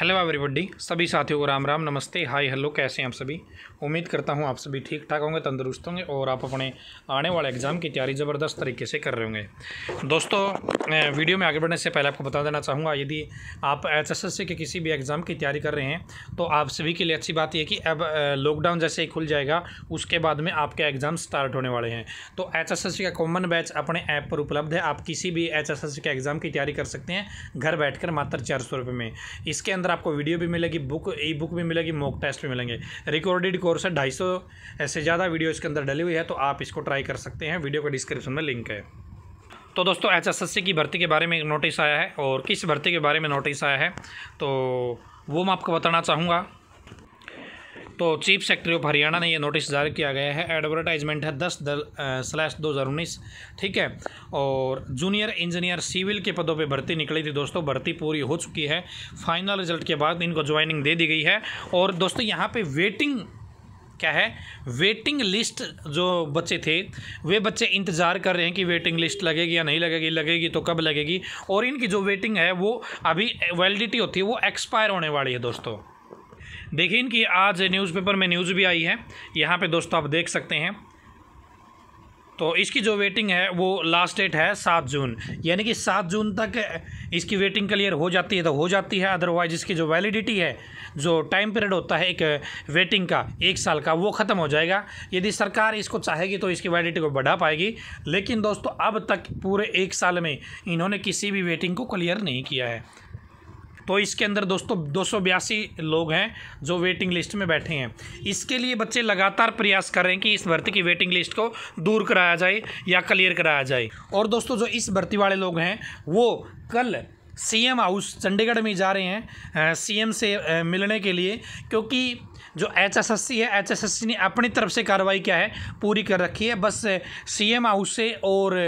hello everybody सभी साथियों को राम राम नमस्ते हाय हेलो कैसे हैं आप सभी उम्मीद करता हूं आप सभी ठीक ठाक होंगे तंदुरुस्त होंगे और आप अपने आने वाले एग्ज़ाम की तैयारी ज़बरदस्त तरीके से कर रहे होंगे दोस्तों वीडियो में आगे बढ़ने से पहले आपको बता देना चाहूँगा यदि आप एच के किसी भी एग्ज़ाम की तैयारी कर रहे हैं तो आप सभी के लिए अच्छी बात यह कि अब लॉकडाउन जैसे ही खुल जाएगा उसके बाद में आपके एग्ज़ाम स्टार्ट होने वाले हैं तो एच का कॉमन बैच अपने ऐप पर उपलब्ध है आप किसी भी एच के एग्ज़ाम की तैयारी कर सकते हैं घर बैठ मात्र चार में इसके अंदर अंदर आपको वीडियो भी मिलेगी बुक ई बुक भी मिलेगी मॉक टेस्ट भी मिलेंगे रिकॉर्डेड कोर्स है ढाई से ज़्यादा वीडियो इसके अंदर डली हुई है तो आप इसको ट्राई कर सकते हैं वीडियो का डिस्क्रिप्शन में लिंक है तो दोस्तों एचएसएससी की भर्ती के बारे में एक नोटिस आया है और किस भर्ती के बारे में नोटिस आया है तो वो मैं आपको बताना चाहूँगा तो चीफ सेक्रेटरी ऑफ हरियाणा ने यह नोटिस जारी किया गया है एडवर्टाइजमेंट है दस दल स्लैश दो हज़ार उन्नीस ठीक है और जूनियर इंजीनियर सिविल के पदों पे भर्ती निकली थी दोस्तों भर्ती पूरी हो चुकी है फाइनल रिजल्ट के बाद इनको ज्वाइनिंग दे दी गई है और दोस्तों यहाँ पे वेटिंग क्या है वेटिंग लिस्ट जो बच्चे थे वे बच्चे इंतज़ार कर रहे हैं कि वेटिंग लिस्ट लगेगी या नहीं लगेगी लगेगी तो कब लगेगी और इनकी जो वेटिंग है वो अभी वैलिडिटी होती है वो एक्सपायर होने वाली है दोस्तों देखिए इनकी आज न्यूज़पेपर में न्यूज़ भी आई है यहाँ पे दोस्तों आप देख सकते हैं तो इसकी जो वेटिंग है वो लास्ट डेट है सात जून यानी कि सात जून तक इसकी वेटिंग क्लियर हो जाती है तो हो जाती है अदरवाइज इसकी जो वैलिडिटी है जो टाइम पीरियड होता है एक वेटिंग का एक साल का वो ख़त्म हो जाएगा यदि सरकार इसको चाहेगी तो इसकी वैलिडिटी को बढ़ा पाएगी लेकिन दोस्तों अब तक पूरे एक साल में इन्होंने किसी भी वेटिंग को क्लियर नहीं किया है तो इसके अंदर दोस्तों दो लोग हैं जो वेटिंग लिस्ट में बैठे हैं इसके लिए बच्चे लगातार प्रयास कर रहे हैं कि इस भर्ती की वेटिंग लिस्ट को दूर कराया जाए या क्लियर कराया जाए और दोस्तों जो इस भर्ती वाले लोग हैं वो कल सीएम हाउस चंडीगढ़ में जा रहे हैं सीएम से मिलने के लिए क्योंकि जो एच एस एस सी है एच एस एस सी ने अपनी तरफ से कार्रवाई क्या है पूरी कर रखी है बस सी एम हाउस से और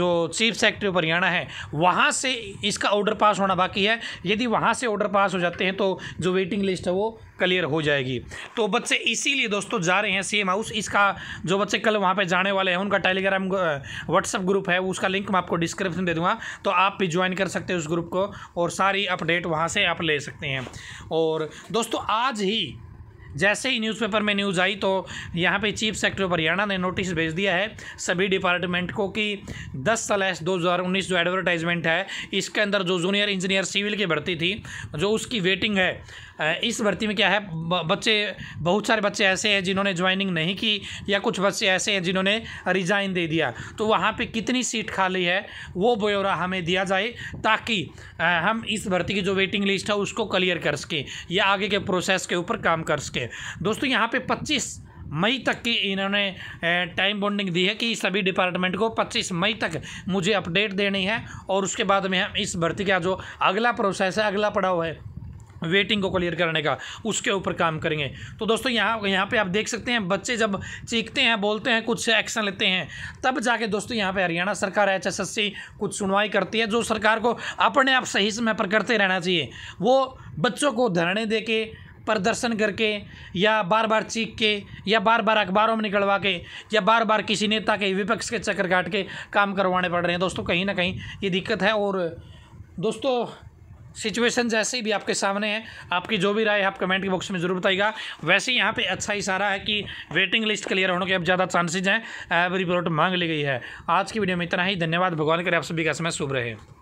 जो चीफ सेक्रेटरी ऑफ हरियाणा है वहाँ से इसका ऑर्डर पास होना बाकी है यदि वहाँ से ऑर्डर पास हो जाते हैं तो जो वेटिंग लिस्ट है वो क्लियर हो जाएगी तो बच्चे इसीलिए दोस्तों जा रहे हैं सी एम हाउस इसका जो बच्चे कल वहाँ पर जाने वाले हैं उनका टेलीग्राम व्हाट्सअप ग्रुप है उसका लिंक मैं आपको डिस्क्रिप्शन दे दूँगा तो आप भी ज्वाइन कर सकते हैं उस ग्रुप को और सारी अपडेट वहाँ से आप ले सकते हैं और दोस्तों आज ही जैसे ही न्यूज़पेपर में न्यूज़ आई तो यहाँ पे चीफ सेक्रेटरी ऑफ हरियाणा ने नोटिस भेज दिया है सभी डिपार्टमेंट को कि दस सलैश दो हज़ार उन्नीस जो एडवर्टाइजमेंट है इसके अंदर जो जूनियर इंजीनियर सिविल की भर्ती थी जो उसकी वेटिंग है इस भर्ती में क्या है बच्चे बहुत सारे बच्चे ऐसे हैं जिन्होंने ज्वाइनिंग नहीं की या कुछ बच्चे ऐसे हैं जिन्होंने रिज़ाइन दे दिया तो वहाँ पर कितनी सीट खाली है वो ब्यौरा हमें दिया जाए ताकि हम इस भर्ती की जो वेटिंग लिस्ट है उसको क्लियर कर सकें या आगे के प्रोसेस के ऊपर काम कर सकें दोस्तों यहाँ पर पच्चीस मई तक की इन्होंने टाइम बॉन्डिंग दी है कि सभी डिपार्टमेंट को 25 मई तक मुझे अपडेट देनी है और उसके बाद में हम इस भर्ती का जो अगला प्रोसेस है अगला पड़ाव है वेटिंग को क्लियर करने का उसके ऊपर काम करेंगे तो दोस्तों यहाँ यहाँ पे आप देख सकते हैं बच्चे जब चीखते हैं बोलते हैं कुछ एक्शन लेते हैं तब जाके दोस्तों यहाँ पे हरियाणा सरकार एच एस कुछ सुनवाई करती है जो सरकार को अपने आप सही समय पर करते रहना चाहिए वो बच्चों को धरने दे के प्रदर्शन करके या बार बार चीख के या बार बार अखबारों में निकलवा के या बार बार किसी नेता के विपक्ष के चक्कर काट के काम करवाने पड़ रहे हैं दोस्तों कहीं ना कहीं ये दिक्कत है और दोस्तों सिचुएशन जैसे ही भी आपके सामने है आपकी जो भी राय है आप कमेंट के बॉक्स में जरूर बताइएगा वैसे यहाँ पे अच्छा सारा है कि वेटिंग लिस्ट क्लियर होने के अब ज़्यादा चांसेज हैं एब रिपोर्ट मांग ली गई है आज की वीडियो में इतना ही धन्यवाद भगवान करें आप सभी का समय शुभ रहे